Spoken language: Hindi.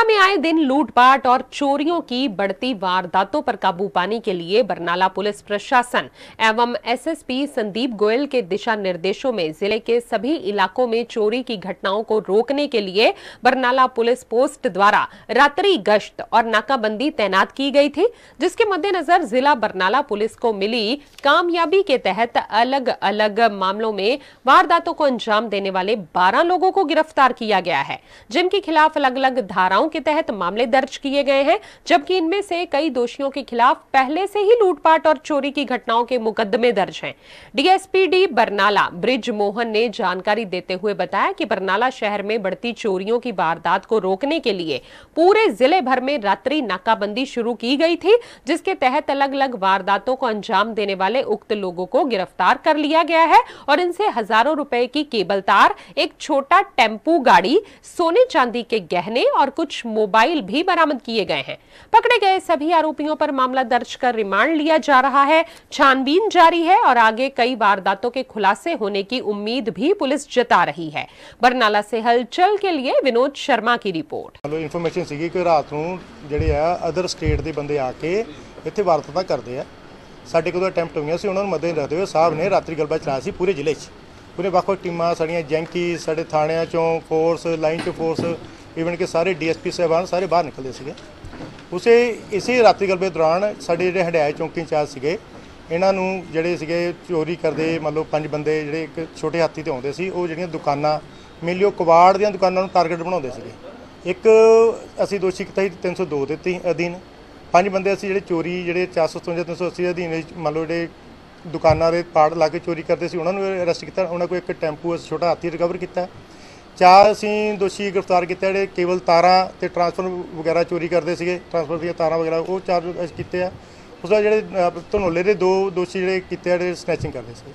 बरनाला में आए दिन लूटपाट और चोरियों की बढ़ती वारदातों पर काबू पाने के लिए बरनाला पुलिस प्रशासन एवं एसएसपी संदीप गोयल के दिशा निर्देशों में जिले के सभी इलाकों में चोरी की घटनाओं को रोकने के लिए बरनाला पुलिस पोस्ट द्वारा रात्रि गश्त और नाकाबंदी तैनात की गई थी जिसके मद्देनजर जिला बरनाला पुलिस को मिली कामयाबी के तहत अलग अलग मामलों में वारदातों को अंजाम देने वाले बारह लोगों को गिरफ्तार किया गया है जिनके खिलाफ अलग अलग धाराओं के तहत मामले दर्ज किए गए हैं जबकि इनमें से कई दोषियों के खिलाफ पहले से ही लूटपाट और चोरी की घटनाओं के मुकदमे दर्ज हैं डीएसपी डी बरनाला ब्रिज मोहन ने जानकारी देते हुए बताया कि बरनाला शहर में बढ़ती चोरियों की वारदात को रोकने के लिए पूरे जिले भर में रात्रि नाकाबंदी शुरू की गई थी जिसके तहत अलग अलग वारदातों को अंजाम देने वाले उक्त लोगों को गिरफ्तार कर लिया गया है और इनसे हजारों रुपए की केबल तार एक छोटा टेम्पू गाड़ी सोने चांदी के गहने और कुछ कैश मोबाइल भी बरामद किए गए हैं पकड़े गए सभी आरोपियों पर मामला दर्ज कर रिमांड लिया जा रहा है छानबीन जारी है और आगे कई वारदातों के खुलासे होने की उम्मीद भी पुलिस जता रही है बरनाला से हलचल के लिए विनोद शर्मा की रिपोर्ट ਹਲੋ ਇਨਫੋਰਮੇਸ਼ਨ ਸੀਗੀ ਕਿ ਰਾਤ ਨੂੰ ਜਿਹੜੇ ਆ ਅਦਰ ਸਟੇਟ ਦੇ ਬੰਦੇ ਆ ਕੇ ਇੱਥੇ ਵਾਰਤਾਤਾ ਕਰਦੇ ਆ ਸਾਡੇ ਕੋਲ ਅਟੈਂਪਟ ਹੋਈਆਂ ਸੀ ਉਹਨਾਂ ਨੂੰ ਮੱਦੇ ਰੱਖਦੇ ਹੋਏ ਸਾਹਿਬ ਨੇ ਰਾਤਰੀ ਗੱਲਬਾਤ ਚਲਾਈ ਸੀ ਪੂਰੇ ਜ਼ਿਲ੍ਹੇ 'ਚ ਪੂਰੇ ਵੱਖ ਵੱਖ ਟੀਮਾਂ ਸਾਡੀਆਂ ਜੈਂਕੀ ਸਾਡੇ ਥਾਣਿਆਂ ਚੋਂ ਫੋਰਸ ਲਾਈਨ 'ਚ ਫੋਰਸ ਇਵਨ ਕਿ ਸਾਰੇ ਡੀਐਸਪੀ ਸਹਿਬਾਨ ਸਾਰੇ ਬਾਹਰ ਨਿਕਲਦੇ ਸੀਗੇ ਉਸੇ ਇਸੇ ਰਾਤੀ ਗਲਬੇ ਦੌਰਾਨ ਸਾਡੇ ਜਿਹੜੇ ਹੰਡਿਆਏ ਚੌਂਕੀ ਚਾਰ ਸੀਗੇ ਇਹਨਾਂ ਨੂੰ ਜਿਹੜੇ ਸੀਗੇ ਚੋਰੀ ਕਰਦੇ ਮਤਲਬ ਪੰਜ ਬੰਦੇ ਜਿਹੜੇ ਇੱਕ ਛੋਟੇ ਹਾਥੀ ਤੇ ਆਉਂਦੇ ਸੀ ਉਹ ਜਿਹੜੀਆਂ ਦੁਕਾਨਾਂ ਮੇਲਿਓ ਕਵਾੜ ਦੀਆਂ ਦੁਕਾਨਾਂ ਨੂੰ ਟਾਰਗੇਟ ਬਣਾਉਂਦੇ ਸੀਗੇ ਇੱਕ ਅਸੀਂ ਦੋਸ਼ੀ ਕੀਤਾ ਹੀ 302 ਦਿੱਤੀ ਅਧੀਨ ਪੰਜ ਬੰਦੇ ਅਸੀਂ ਜਿਹੜੇ ਚੋਰੀ ਜਿਹੜੇ 457 380 ਅਧੀਨ ਮੰਨ ਲਓ ਜਿਹੜੇ ਦੁਕਾਨਾਂ ਦੇ ਪਾੜ ਲਾ ਕੇ ਚੋਰੀ ਕਰਦੇ ਸੀ ਉਹਨਾਂ ਨੂੰ ਅਰੈਸਟ ਕੀਤਾ ਉਹਨਾਂ ਕੋਲ ਇੱਕ ਟੈਂਪੂ ਛੋਟਾ ਹਾਥੀ ਰਿਕਵਰ ਕੀਤਾ ਚਾਰ ਅਸੀਂ ਦੋਸ਼ੀ ਗ੍ਰਿਫਤਾਰ ਕੀਤੇ ਜਿਹੜੇ ਕੇਵਲ ਤਾਰਾਂ ਤੇ ਟਰਾਂਸਫਾਰਮ ਵਗੈਰਾ ਚੋਰੀ ਕਰਦੇ ਸੀਗੇ ਟਰਾਂਸਫਰ ਦੀਆਂ ਤਾਰਾਂ ਵਗੈਰਾ ਉਹ ਚਾਰ ਕੀਤੇ ਆ ਉਸ ਦਾ ਜਿਹੜੇ ਧਨੋਲੇ ਦੇ ਦੋ ਦੋਸ਼ੀ ਜਿਹੜੇ ਕੀਤੇ ਜਿਹੜੇ ਸਨੈਚਿੰਗ ਕਰਦੇ ਸੀ